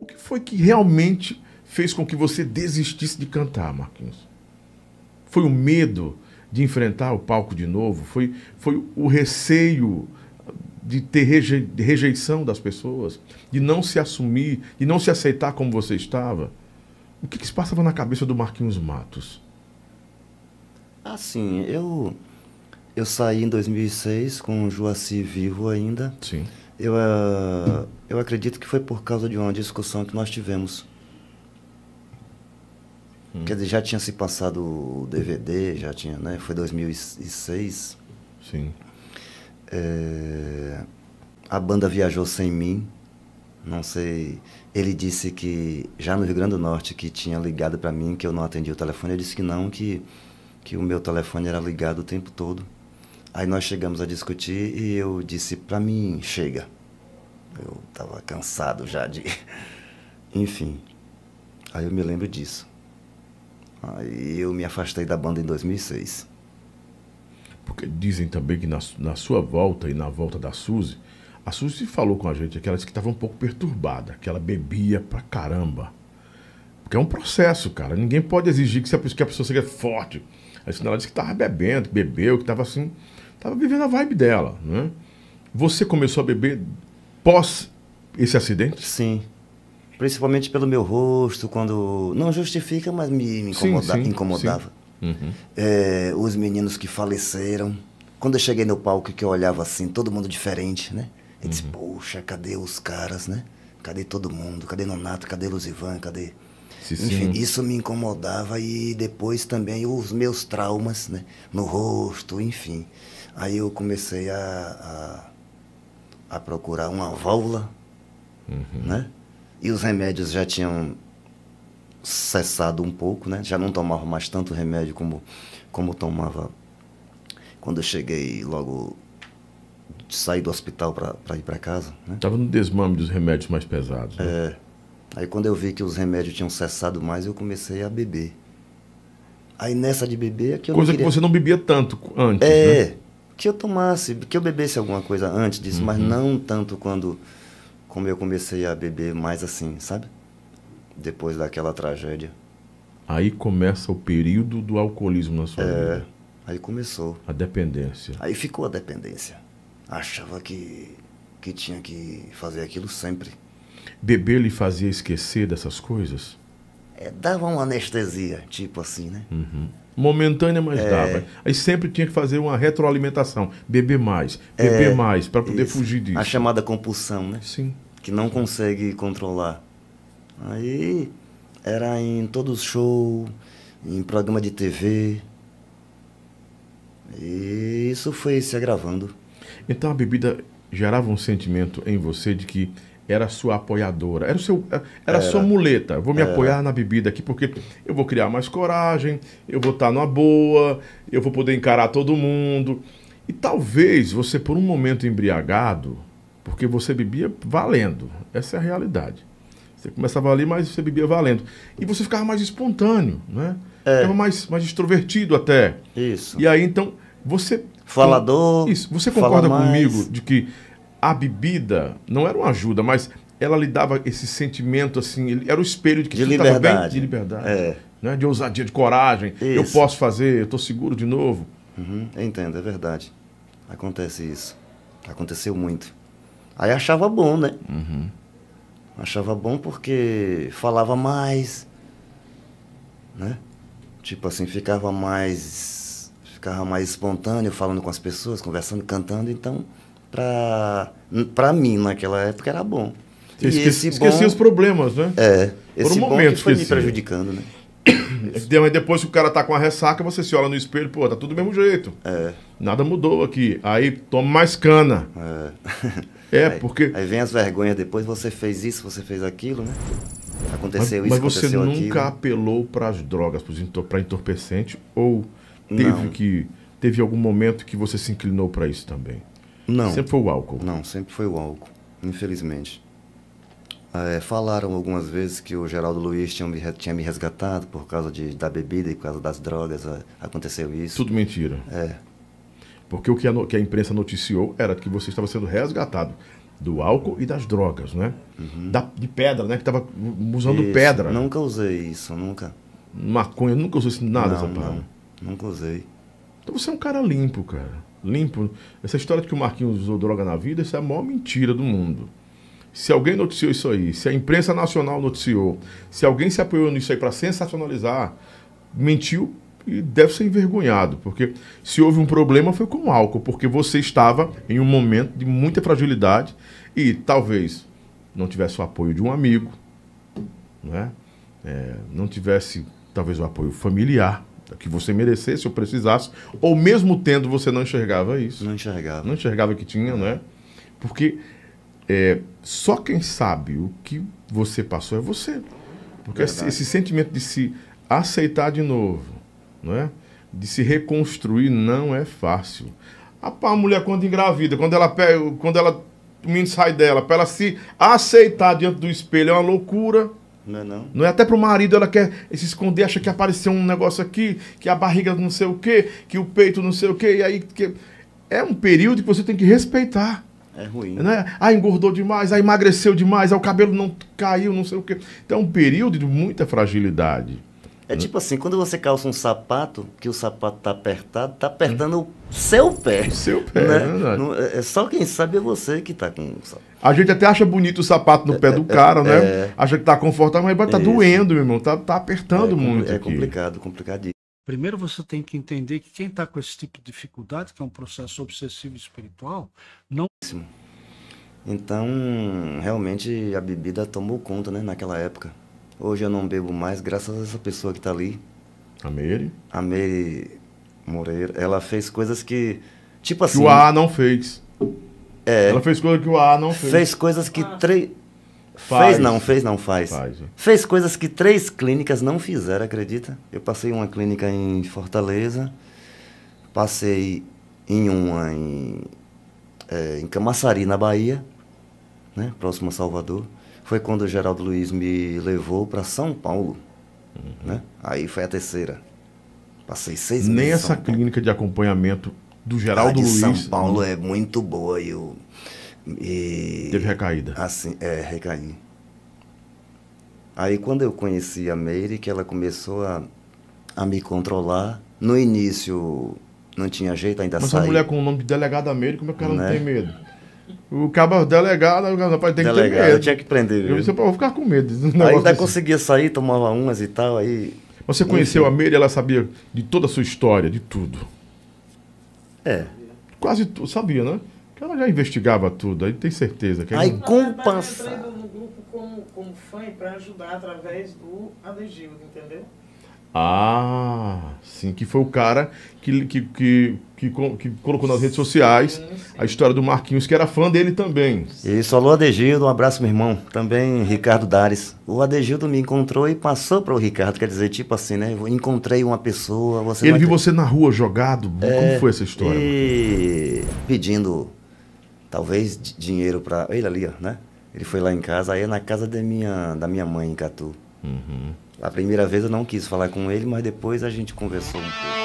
O que foi que realmente fez com que você desistisse de cantar, Marquinhos? Foi o medo de enfrentar o palco de novo? Foi, foi o receio de ter rejeição das pessoas? De não se assumir, de não se aceitar como você estava? O que, que se passava na cabeça do Marquinhos Matos? Assim, eu eu saí em 2006 com o Joaci vivo ainda. Sim. Eu, uh, eu acredito que foi por causa de uma discussão que nós tivemos. Hum. Quer dizer, já tinha se passado o DVD, já tinha, né? Foi 2006. Sim. É, a banda viajou sem mim. Não sei. Ele disse que já no Rio Grande do Norte que tinha ligado para mim que eu não atendi o telefone. Eu disse que não, que que o meu telefone era ligado o tempo todo. Aí nós chegamos a discutir e eu disse para mim, chega. Eu tava cansado já de... Enfim, aí eu me lembro disso. Aí eu me afastei da banda em 2006. Porque dizem também que na, na sua volta e na volta da Suzy, a Suzy falou com a gente que ela disse que estava um pouco perturbada, que ela bebia pra caramba. Porque é um processo, cara. Ninguém pode exigir que, se a, pessoa, que a pessoa seja forte. Aí ela disse que estava bebendo, que bebeu, que estava assim. Tava vivendo a vibe dela, né? Você começou a beber pós esse acidente? Sim. Principalmente pelo meu rosto, quando. Não justifica, mas me, incomoda... sim, sim, incomodava. Sim. Uhum. É, os meninos que faleceram. Quando eu cheguei no palco que eu olhava assim, todo mundo diferente, né? Eu disse, uhum. poxa, cadê os caras, né? Cadê todo mundo? Cadê Nonato? Cadê Luzivan? Cadê enfim, isso me incomodava e depois também os meus traumas né, no rosto, enfim. Aí eu comecei a, a, a procurar uma válvula, uhum. né? E os remédios já tinham cessado um pouco, né? Já não tomava mais tanto remédio como, como tomava quando eu cheguei logo saí do hospital para ir para casa. Estava né. no desmame dos remédios mais pesados. Né? É. Aí quando eu vi que os remédios tinham cessado mais, eu comecei a beber. Aí nessa de beber é que eu Coisa queria... que você não bebia tanto antes, É, né? que eu tomasse, que eu bebesse alguma coisa antes disso, uhum. mas não tanto quando como eu comecei a beber mais assim, sabe? Depois daquela tragédia. Aí começa o período do alcoolismo na sua é, vida. É, aí começou. A dependência. Aí ficou a dependência. Achava que, que tinha que fazer aquilo sempre. Beber lhe fazia esquecer dessas coisas? É, dava uma anestesia, tipo assim, né? Uhum. Momentânea, mas é... dava. Aí sempre tinha que fazer uma retroalimentação. Beber mais, beber é... mais, para poder Isso. fugir disso. A chamada compulsão, né? Sim. Que não consegue controlar. Aí era em todos os shows, em programa de TV. E isso foi se agravando. Então a bebida gerava um sentimento em você de que era sua apoiadora, era, seu, eh, era, era. sua muleta. Vou me era. É. apoiar na bebida aqui porque eu vou criar mais coragem, eu vou estar tá numa boa, eu vou poder encarar todo mundo. E talvez você, por um momento embriagado, porque você bebia valendo, essa é a realidade. Você começava ali, mas você bebia valendo. E você ficava mais espontâneo, né? É. Ficava mais, mais extrovertido até. Isso. E aí, então, você... Falador, Isso. Você concorda fala comigo de que a bebida não era uma ajuda, mas ela lhe dava esse sentimento assim, era o espelho de que de liberdade. Bem, de liberdade, é. né? de ousadia, de coragem. Isso. Eu posso fazer, eu estou seguro de novo. Uhum, entendo, é verdade. Acontece isso. Aconteceu muito. Aí achava bom, né? Uhum. Achava bom porque falava mais, né? Tipo assim, ficava mais, ficava mais espontâneo, falando com as pessoas, conversando, cantando, então para para mim naquela época era bom. esqueci, esqueci os problemas, né? É. Esse Por um bom momento que foi esqueci. me prejudicando, né? É mas depois que o cara tá com a ressaca, você se olha no espelho, pô, tá tudo do mesmo jeito. É. Nada mudou aqui. Aí toma mais cana. É. é aí, porque. Aí vem as vergonhas depois, você fez isso, você fez aquilo, né? Aconteceu mas, isso, mas aconteceu aquilo. Mas você nunca apelou para as drogas, para entorpecente? Ou teve, Não. que, teve algum momento que você se inclinou para isso também? Não. Sempre foi o álcool? Não, sempre foi o álcool, infelizmente. É, falaram algumas vezes que o Geraldo Luiz tinha me, tinha me resgatado por causa de, da bebida e por causa das drogas. Aconteceu isso. Tudo mentira. É. Porque o que a, que a imprensa noticiou era que você estava sendo resgatado do álcool e das drogas, né? Uhum. Da, de pedra, né? Que estava usando isso. pedra. Nunca usei isso, nunca. Maconha, nunca usei isso, nada, não, essa não, nunca usei. Então você é um cara limpo, cara limpo. Essa história de que o Marquinhos usou droga na vida, isso é a maior mentira do mundo. Se alguém noticiou isso aí, se a imprensa nacional noticiou, se alguém se apoiou nisso aí para sensacionalizar, mentiu e deve ser envergonhado, porque se houve um problema foi com o álcool, porque você estava em um momento de muita fragilidade e talvez não tivesse o apoio de um amigo, né? É, não tivesse talvez o apoio familiar, que você merecesse ou precisasse, ou mesmo tendo, você não enxergava isso. Não enxergava. Não enxergava que tinha, né? Porque é, só quem sabe o que você passou é você. Porque esse, esse, sentimento de se aceitar de novo, não é? de se reconstruir, não é fácil. A, a mulher, quando engravida, quando ela pega, quando ela, o menino sai dela, para ela se aceitar diante do espelho, é uma loucura. Não é não? Não é até pro marido, ela quer se esconder, acha que apareceu um negócio aqui, que a barriga não sei o quê, que o peito não sei o quê, e aí... Que... É um período que você tem que respeitar. É ruim. Né? Ah, engordou demais, ah, emagreceu demais, ah, o cabelo não caiu, não sei o quê. Então é um período de muita fragilidade. É hum. tipo assim, quando você calça um sapato, que o sapato tá apertado, tá hum. apertando o seu pé. O seu pé, né? É, é é, só quem sabe é você que tá com o sapato. A gente até acha bonito o sapato no é, pé do é, é, cara, né? Acha que tá confortável, mas tá Isso. doendo, meu irmão. Tá, tá apertando muito. É complicado, complicadíssimo. Primeiro você tem que entender que quem está com esse tipo de dificuldade, que é um processo obsessivo espiritual, não. Então, realmente a bebida tomou conta, né, naquela época. Hoje eu não bebo mais, graças a essa pessoa que está ali. A Meire? A Meire Moreira. Ela fez coisas que. Tipo assim. Que o assim, A não fez. É. Ela fez coisas que o A não fez. Fez coisas que ah. três. Fez não, fez não, faz. faz. É. Fez coisas que três clínicas não fizeram, acredita? Eu passei uma clínica em Fortaleza, passei em uma em, é, em Camaçari, na Bahia, né? próximo a Salvador. Foi quando o Geraldo Luiz me levou para São Paulo. Uhum. Né? Aí foi a terceira. Passei seis meses. Nessa clínica de acompanhamento do Geraldo Luiz. São Paulo é muito boa e eu. E, Teve recaída. Assim, é, recaí. Aí quando eu conheci a Meire, que ela começou a, a me controlar. No início não tinha jeito, ainda Mas saí. Mas uma mulher com o nome de delegada Meire, como é que ela não, não é? tem medo? O cabo delegado, o rapaz tem delegado, que ter medo. Eu tinha que prender. Eu disse, vou ficar com medo. Ainda assim. conseguia sair, tomava umas e tal, aí... Você conheceu Enfim. a Meire, ela sabia de toda a sua história, de tudo. É. Quase tudo, sabia, né? Porque ela já investigava tudo, aí tem certeza. Que é aí não... com o passar... no grupo como, como fã para ajudar através do adesivo, entendeu? Ah, sim, que foi o cara que, que, que, que, que colocou nas redes sociais a história do Marquinhos, que era fã dele também. Isso, alô Adegildo, um abraço meu irmão, também Ricardo Dares. O Adegildo me encontrou e passou para o Ricardo, quer dizer, tipo assim, né, encontrei uma pessoa... Você Ele viu ter... você na rua jogado, é, como foi essa história? E... pedindo, talvez, dinheiro para... Ele ali, ó, né? Ele foi lá em casa, aí é na casa da minha, da minha mãe em Catu. Uhum. A primeira vez eu não quis falar com ele, mas depois a gente conversou um pouco.